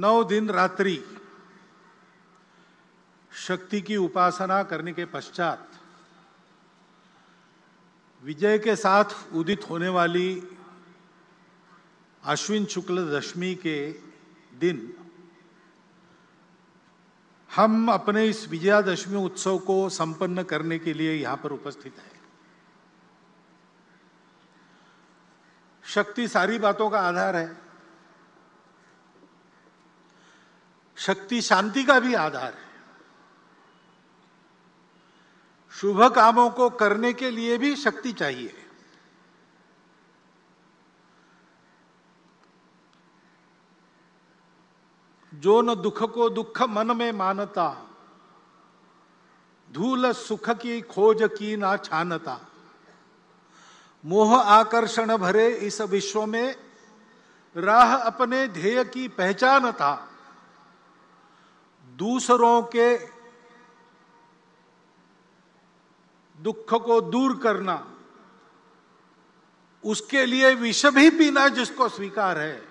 नौ दिन रात्रि शक्ति की उपासना करने के पश्चात विजय के साथ उदित होने वाली अश्विन शुक्ल दशमी के दिन हम अपने इस विजयादशमी उत्सव को संपन्न करने के लिए यहां पर उपस्थित हैं शक्ति सारी बातों का आधार है शक्ति शांति का भी आधार है शुभ कामों को करने के लिए भी शक्ति चाहिए जो न दुख को दुख मन में मानता धूल सुख की खोज की ना छानता मोह आकर्षण भरे इस विश्व में राह अपने ध्येय की पहचान था दूसरों के दुख को दूर करना उसके लिए विष भी पीना जिसको स्वीकार है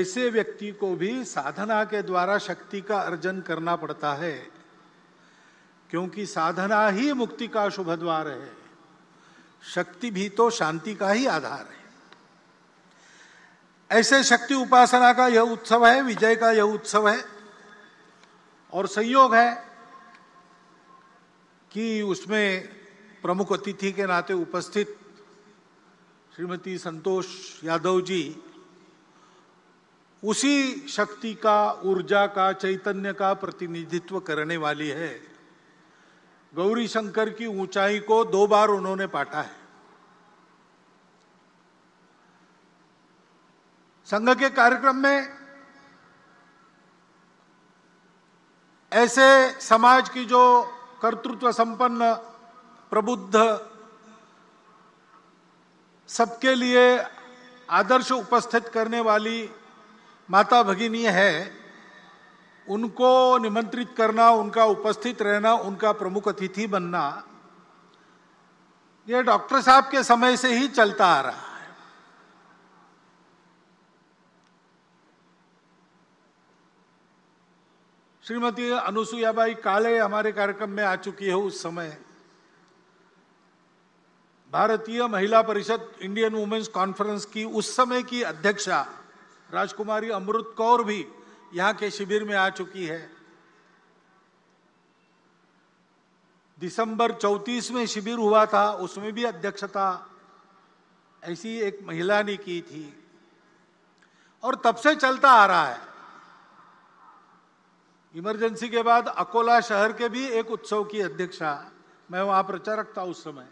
ऐसे व्यक्ति को भी साधना के द्वारा शक्ति का अर्जन करना पड़ता है क्योंकि साधना ही मुक्ति का शुभ द्वार है शक्ति भी तो शांति का ही आधार है ऐसे शक्ति उपासना का यह उत्सव है विजय का यह उत्सव है और संयोग है कि उसमें प्रमुख अतिथि के नाते उपस्थित श्रीमती संतोष यादव जी उसी शक्ति का ऊर्जा का चैतन्य का प्रतिनिधित्व करने वाली है गौरी शंकर की ऊंचाई को दो बार उन्होंने पाटा है संघ के कार्यक्रम में ऐसे समाज की जो कर्तृत्व संपन्न प्रबुद्ध सबके लिए आदर्श उपस्थित करने वाली माता भगिनी है उनको निमंत्रित करना उनका उपस्थित रहना उनका प्रमुख अतिथि बनना ये डॉक्टर साहब के समय से ही चलता आ रहा श्रीमती अनुसुईयाबाई काले हमारे कार्यक्रम में आ चुकी है उस समय भारतीय महिला परिषद इंडियन वुमेन्स कॉन्फ्रेंस की उस समय की अध्यक्षा राजकुमारी अमृत कौर भी यहाँ के शिविर में आ चुकी है दिसंबर 34 में शिविर हुआ था उसमें भी अध्यक्षता ऐसी एक महिला ने की थी और तब से चलता आ रहा है इमरजेंसी के बाद अकोला शहर के भी एक उत्सव की अध्यक्षा मैं वहां प्रचारक था उस समय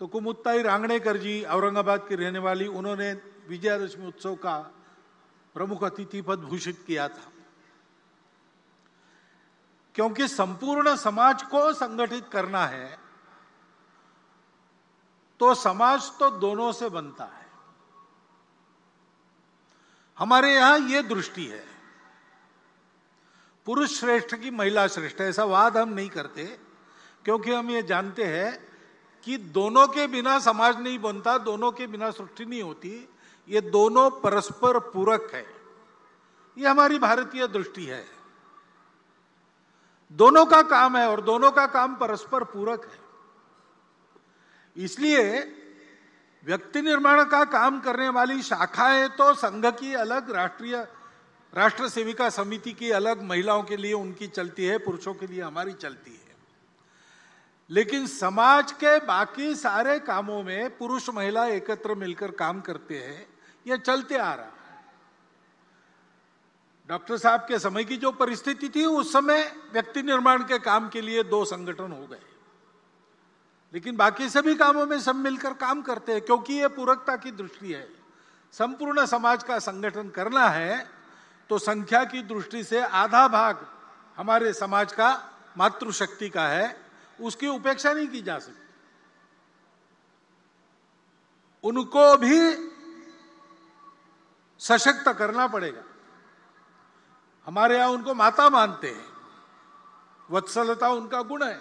तो कुमुत्ताई रांगणेकर जी औरंगाबाद की रहने वाली उन्होंने विजयादशमी उत्सव का प्रमुख अतिथि पद भूषित किया था क्योंकि संपूर्ण समाज को संगठित करना है तो समाज तो दोनों से बनता है हमारे यहां यह दृष्टि है पुरुष श्रेष्ठ की महिला श्रेष्ठ ऐसा वाद हम नहीं करते क्योंकि हम ये जानते हैं कि दोनों के बिना समाज नहीं बनता दोनों के बिना सृष्टि नहीं होती ये दोनों परस्पर पूरक है ये हमारी भारतीय दृष्टि है दोनों का काम है और दोनों का काम परस्पर पूरक है इसलिए व्यक्ति निर्माण का काम करने वाली शाखाएं तो संघ की अलग राष्ट्रीय राष्ट्र सेविका समिति की अलग महिलाओं के लिए उनकी चलती है पुरुषों के लिए हमारी चलती है लेकिन समाज के बाकी सारे कामों में पुरुष महिला एकत्र मिलकर काम करते हैं यह चलते आ रहा है डॉक्टर साहब के समय की जो परिस्थिति थी उस समय व्यक्ति निर्माण के काम के लिए दो संगठन हो गए लेकिन बाकी सभी कामों में सब मिलकर काम करते हैं क्योंकि यह पूरकता की दृष्टि है संपूर्ण समाज का संगठन करना है तो संख्या की दृष्टि से आधा भाग हमारे समाज का मातृशक्ति का है उसकी उपेक्षा नहीं की जा सकती उनको भी सशक्त करना पड़ेगा हमारे यहां उनको माता मानते हैं वत्सलता उनका गुण है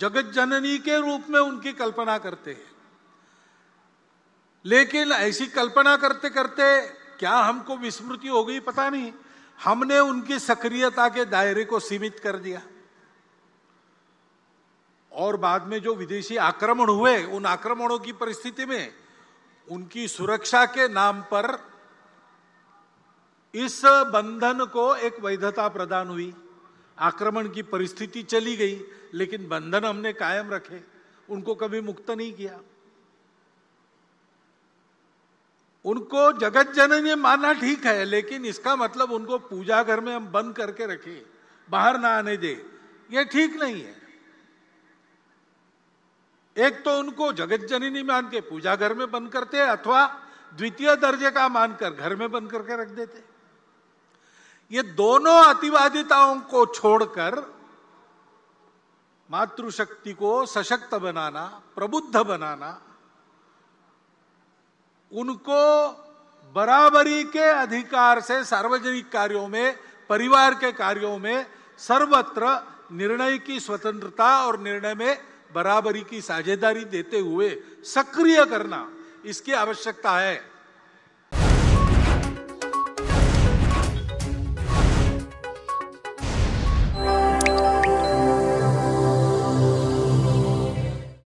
जगत जननी के रूप में उनकी कल्पना करते हैं लेकिन ऐसी कल्पना करते करते क्या हमको विस्मृति हो गई पता नहीं हमने उनकी सक्रियता के दायरे को सीमित कर दिया और बाद में जो विदेशी आक्रमण हुए उन आक्रमणों की परिस्थिति में उनकी सुरक्षा के नाम पर इस बंधन को एक वैधता प्रदान हुई आक्रमण की परिस्थिति चली गई लेकिन बंधन हमने कायम रखे उनको कभी मुक्त नहीं किया उनको जगत जननी मानना ठीक है लेकिन इसका मतलब उनको पूजा घर में हम बंद करके रखें बाहर ना आने दे ये ठीक नहीं है एक तो उनको जगत जननी मान के पूजा घर में बंद करते अथवा द्वितीय दर्जे का मानकर घर में बंद करके रख देते ये दोनों अतिवादिताओं को छोड़कर मातृशक्ति को सशक्त बनाना प्रबुद्ध बनाना उनको बराबरी के अधिकार से सार्वजनिक कार्यों में परिवार के कार्यों में सर्वत्र निर्णय की स्वतंत्रता और निर्णय में बराबरी की साझेदारी देते हुए सक्रिय करना इसकी आवश्यकता है